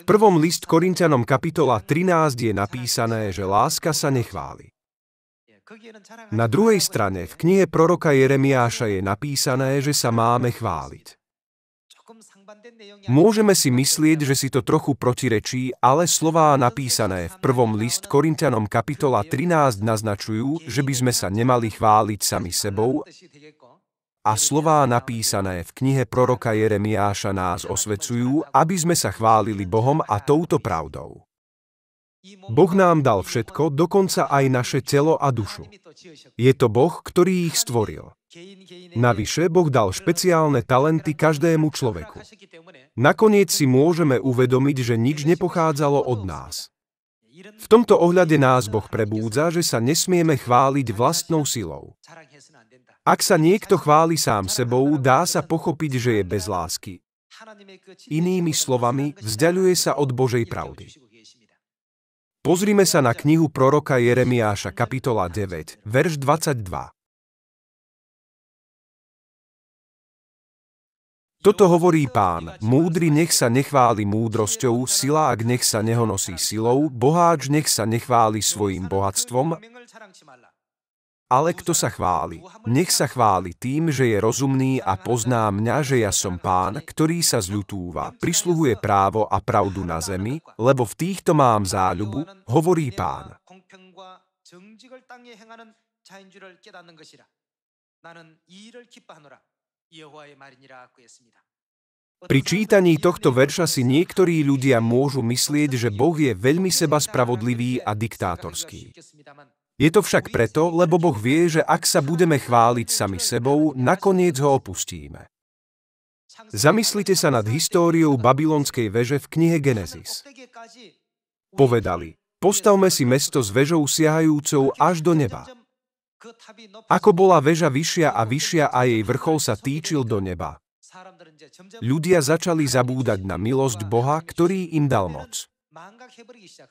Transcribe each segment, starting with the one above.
V prvom list Korintianom kapitola 13 je napísané, že láska sa nechváli. Na druhej strane v knihe proroka Jeremiáša je napísané, že sa máme chváliť. Môžeme si myslieť, že si to trochu protirečí, ale slová napísané v prvom list Korintianom kapitola 13 naznačujú, že by sme sa nemali chváliť sami sebou, a slová napísané v knihe proroka Jeremiáša nás osvecujú, aby sme sa chválili Bohom a touto pravdou. Boh nám dal všetko, dokonca aj naše telo a dušu. Je to Boh, ktorý ich stvoril. Navyše Boh dal špeciálne talenty každému človeku. Nakoniec si môžeme uvedomiť, že nič nepochádzalo od nás. V tomto ohľade nás Boh prebúdza, že sa nesmieme chváliť vlastnou silou. Ak sa niekto chváli sám sebou, dá sa pochopiť, že je bez lásky. Inými slovami, vzdialuje sa od Božej pravdy. Pozrime sa na knihu proroka Jeremiáša, kapitola 9, verš 22. Toto hovorí pán, múdry nech sa nechváli múdrosťou, silák nech sa nehonosí silou, boháč nech sa nechváli svojim bohatstvom, ale kto sa chváli? Nech sa chváli tým, že je rozumný a pozná mňa, že ja som pán, ktorý sa zľutúva, prisluhuje právo a pravdu na zemi, lebo v týchto mám záľubu, hovorí pán. Pri čítaní tohto verša si niektorí ľudia môžu myslieť, že Boh je veľmi seba spravodlivý a diktátorský. Je to však preto, lebo Boh vie, že ak sa budeme chváliť sami sebou, nakoniec ho opustíme. Zamyslite sa nad históriou babylonskej veže v knihe Genesis. Povedali, postavme si mesto s vežou siahajúcou až do neba. Ako bola väža vyššia a vyššia a jej vrchol sa týčil do neba, ľudia začali zabúdať na milosť Boha, ktorý im dal moc.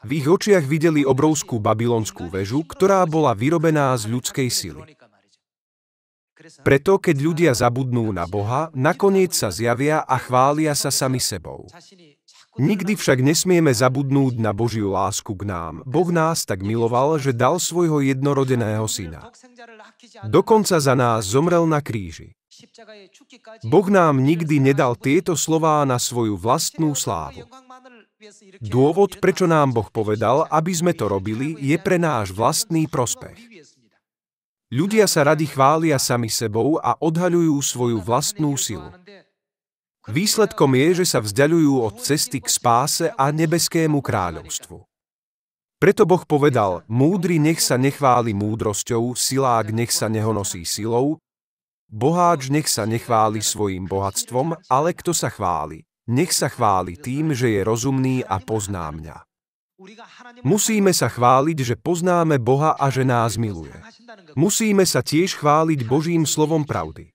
V ich očiach videli obrovskú babylonskú väžu, ktorá bola vyrobená z ľudskej sily. Preto, keď ľudia zabudnú na Boha, nakoniec sa zjavia a chvália sa sami sebou. Nikdy však nesmieme zabudnúť na Božiu lásku k nám. Boh nás tak miloval, že dal svojho jednorodeného syna. Dokonca za nás zomrel na kríži. Boh nám nikdy nedal tieto slová na svoju vlastnú slávu. Dôvod, prečo nám Boh povedal, aby sme to robili, je pre náš vlastný prospech. Ľudia sa radi chvália sami sebou a odhaľujú svoju vlastnú silu. Výsledkom je, že sa vzdialujú od cesty k spáse a nebeskému kráľovstvu. Preto Boh povedal, múdry nech sa nechváli múdrosťou, silák nech sa nehonosí silou, boháč nech sa nechváli svojim bohatstvom, ale kto sa chváli, nech sa chváli tým, že je rozumný a pozná mňa. Musíme sa chváliť, že poznáme Boha a že nás miluje. Musíme sa tiež chváliť Božím slovom pravdy.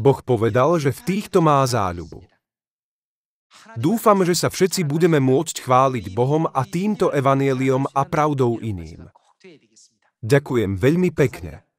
Boh povedal, že v týchto má záľubu. Dúfam, že sa všetci budeme môcť chváliť Bohom a týmto evanieliom a pravdou iným. Ďakujem veľmi pekne.